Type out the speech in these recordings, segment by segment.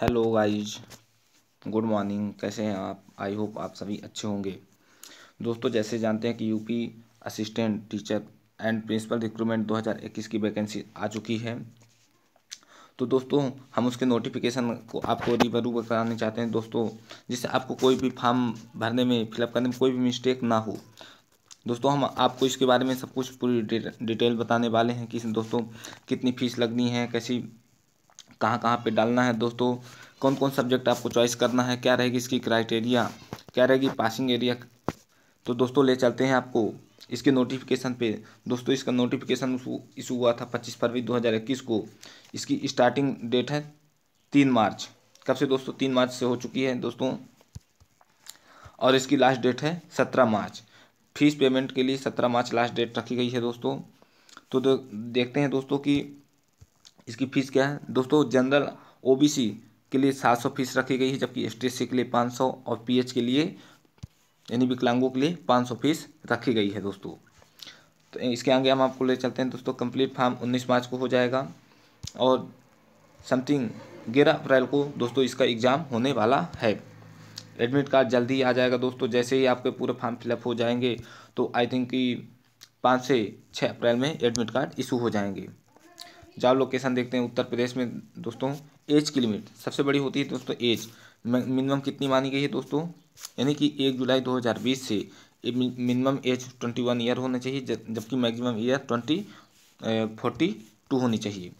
hello guys good morning कैसे हैं आप आई होप आप सभी अच्छे होंगे दोस्तों जैसे जानते हैं कि UP assistant teacher and principal recruitment 2021 की वैकेंसी आ चुकी है तो दोस्तों हम उसके नोटिफिकेशन को आपको रिबरू कराने चाहते हैं दोस्तों जिससे आपको कोई भी फॉर्म भरने में फिलअप करने में कोई भी मिस्टेक ना हो दोस्तों हम आपको इसके बारे में सब कुछ पूरी डिटेल बताने वाले हैं कि दोस्तों कितनी फीस लगनी है कैसी कहाँ कहाँ पे डालना है दोस्तों कौन कौन सब्जेक्ट आपको चॉइस करना है क्या रहेगी इसकी क्राइटेरिया क्या रहेगी पासिंग एरिया तो दोस्तों ले चलते हैं आपको इसके नोटिफिकेशन पे दोस्तों इसका नोटिफिकेशन इशू हुआ था पच्चीस फरवरी दो हज़ार इक्कीस को इसकी स्टार्टिंग डेट है तीन मार्च कब से दोस्तों तीन मार्च से हो चुकी है दोस्तों और इसकी लास्ट डेट है सत्रह मार्च फीस पेमेंट के लिए सत्रह मार्च लास्ट डेट रखी गई है दोस्तों तो, तो देखते हैं दोस्तों कि इसकी फ़ीस क्या है दोस्तों जनरल ओबीसी के लिए सात सौ फीस रखी गई है जबकि एस टी के लिए पाँच सौ और पीएच के लिए यानी विकलांगों के लिए पाँच सौ फीस रखी गई है दोस्तों तो इसके आगे हम आपको ले चलते हैं दोस्तों कंप्लीट फॉर्म उन्नीस मार्च को हो जाएगा और समथिंग ग्यारह अप्रैल को दोस्तों इसका एग्ज़ाम होने वाला है एडमिट कार्ड जल्दी ही आ जाएगा दोस्तों जैसे ही आपके पूरे फॉर्म फिलअप हो जाएंगे तो आई थिंक कि पाँच से छः अप्रैल में एडमिट कार्ड इशू हो जाएंगे जॉब लोकेशन देखते हैं उत्तर प्रदेश में दोस्तों एज की लिमिट सबसे बड़ी होती है दोस्तों एज मिनिमम कितनी मानी गई है दोस्तों यानी कि एक जुलाई 2020 से minimum age twenty one year होना चाहिए जबकि maximum year twenty forty two होनी चाहिए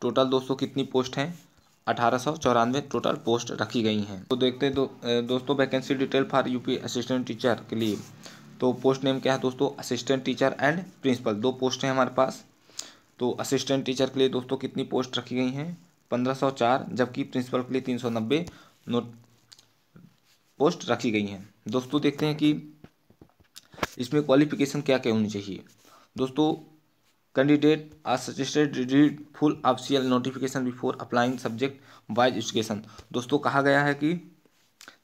टोटल दोस्तों कितनी पोस्ट हैं अठारह सौ चौरानवे टोटल पोस्ट रखी गई हैं तो देखते हैं दो, दोस्तों vacancy detail for UP assistant teacher के लिए तो पोस्ट नेम क्या है दोस्तों असिस्टेंट टीचर एंड प्रिंसिपल दो पोस्ट हैं हमारे पास तो असिस्टेंट टीचर के लिए दोस्तों कितनी पोस्ट रखी गई हैं पंद्रह सौ चार जबकि प्रिंसिपल के लिए तीन सौ नब्बे नोट पोस्ट रखी गई हैं दोस्तों देखते हैं कि इसमें क्वालिफिकेशन क्या क्या होनी चाहिए दोस्तों candidate are suggested read full official notification before applying subject wise education दोस्तों कहा गया है कि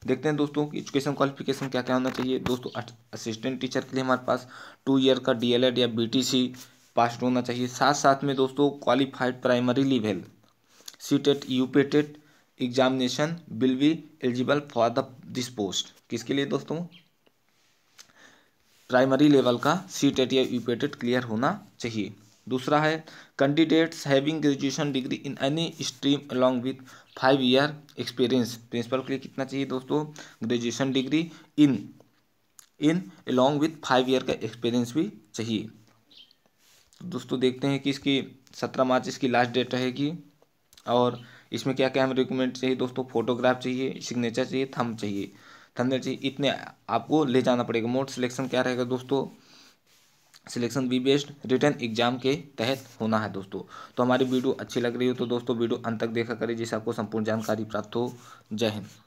देखते हैं दोस्तों एजुकेशन क्वालिफिकेशन क्या क्या होना चाहिए दोस्तों असिस्टेंट टीचर के लिए हमारे पास टू ईयर का डीएलएड या बीटीसी पास होना चाहिए साथ साथ में दोस्तों qualified primary level C TET U examination will be eligible for the this post किसके लिए दोस्तों प्राइमरी लेवल का सी टेट या यू क्लियर होना चाहिए दूसरा है candidates having graduation degree in any stream along with five year experience principal के लिए कितना चाहिए दोस्तों graduation degree in in along with five year का एक्सपीरियंस भी चाहिए तो दोस्तों देखते हैं कि इसकी सत्रह मार्च इसकी लास्ट डेट रहेगी और इसमें क्या क्या हमें रिक्यूमेंट चाहिए दोस्तों फोटोग्राफ चाहिए सिग्नेचर चाहिए थम चाहिए थम चाहिए इतने आपको ले जाना पड़ेगा मोड सिलेक्शन क्या रहेगा दोस्तों selection be based written exam के तहत होना है दोस्तों तो हमारी वीडियो अच्छी लग रही हो तो दोस्तों वीडियो अंत तक देखा करें जिससे आपको संपूर्ण जानकारी प्राप्त हो जय हिंद